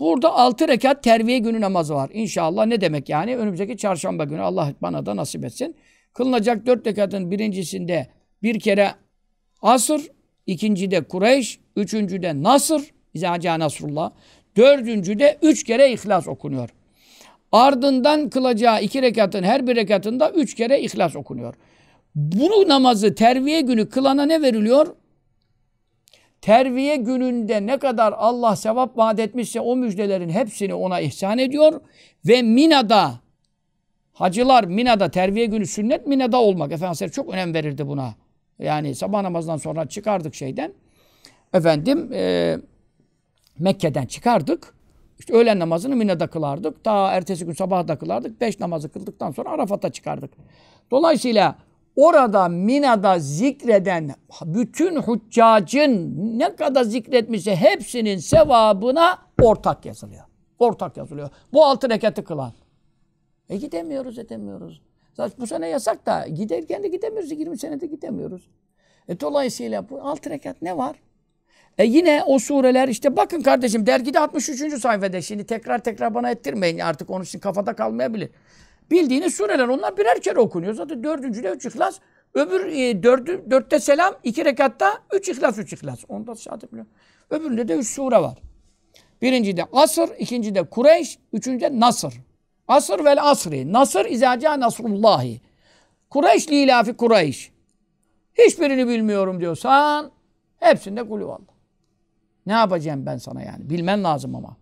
Burada altı rekat terviye günü namazı var. İnşallah ne demek yani? Önümüzdeki çarşamba günü Allah bana da nasip etsin. Kılınacak dört rekatın birincisinde bir kere asır, ikincide Kureyş, üçüncüde Nasır, İzaca Nasrullah, dördüncüde üç kere İhlas okunuyor. Ardından kılacağı iki rekatın her bir rekatında üç kere İhlas okunuyor. Bunu namazı terviye günü kılana ne veriliyor? terviye gününde ne kadar Allah sevap vaat etmişse o müjdelerin hepsini ona ihsan ediyor. Ve Mina'da hacılar Mina'da terviye günü sünnet Mina'da olmak. Efendimiz çok önem verirdi buna. Yani sabah namazından sonra çıkardık şeyden. Efendim e, Mekke'den çıkardık. İşte öğlen namazını Mina'da kılardık. Daha ertesi gün sabah da kılardık. Beş namazı kıldıktan sonra Arafat'a çıkardık. Dolayısıyla orada Mina'da zikreden bütün hüccacın ne kadar zikretmişse hepsinin sevabına ortak yazılıyor. Ortak yazılıyor. Bu altı rekatı kılan. E gidemiyoruz edemiyoruz. Zaten bu sene yasak da giderken de gidemiyoruz. 20 senede gidemiyoruz. E dolayısıyla bu altı rekat ne var? E yine o sureler işte bakın kardeşim dergide 63. sayfada şimdi tekrar tekrar bana ettirmeyin artık onun için kafada kalmayabilir. Bildiğiniz sureler onlar birer kere okunuyor. Zaten dördüncüde üç ihlas. Öbür e, dördü, dörtte selam, iki rekatta üç ihlas, üç ihlas. Onda şahit Öbüründe de üç sure var. Birincide asır, ikincide Kureyş, üçüncüde nasır. Asır vel asri. Nasır izaca nasrullahi. Kureyş li ilafi Kureyş. Hiçbirini bilmiyorum diyorsan hepsinde kulü Allah. Ne yapacağım ben sana yani? Bilmen lazım ama.